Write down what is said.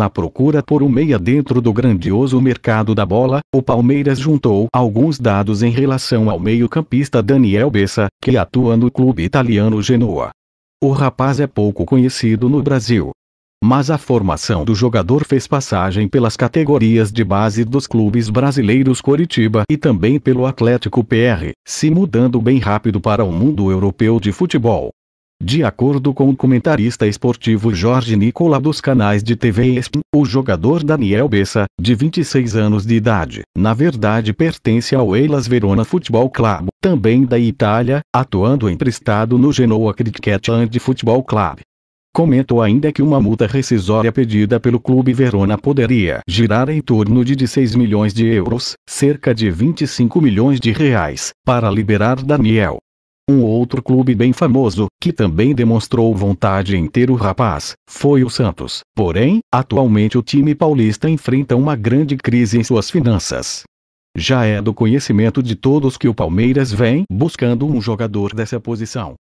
na procura por um meia dentro do grandioso mercado da bola, o Palmeiras juntou alguns dados em relação ao meio-campista Daniel Bessa, que atua no clube italiano Genoa. O rapaz é pouco conhecido no Brasil. Mas a formação do jogador fez passagem pelas categorias de base dos clubes brasileiros Coritiba e também pelo Atlético PR, se mudando bem rápido para o mundo europeu de futebol. De acordo com o comentarista esportivo Jorge Nicola dos canais de TV ESPN, o jogador Daniel Bessa, de 26 anos de idade, na verdade pertence ao Eilas Verona Futebol Club, também da Itália, atuando emprestado no Genoa Cricket and Futebol Club. Comentou ainda que uma multa rescisória pedida pelo clube Verona poderia girar em torno de 6 milhões de euros, cerca de 25 milhões de reais, para liberar Daniel. Um outro clube bem famoso, que também demonstrou vontade em ter o rapaz, foi o Santos. Porém, atualmente o time paulista enfrenta uma grande crise em suas finanças. Já é do conhecimento de todos que o Palmeiras vem buscando um jogador dessa posição.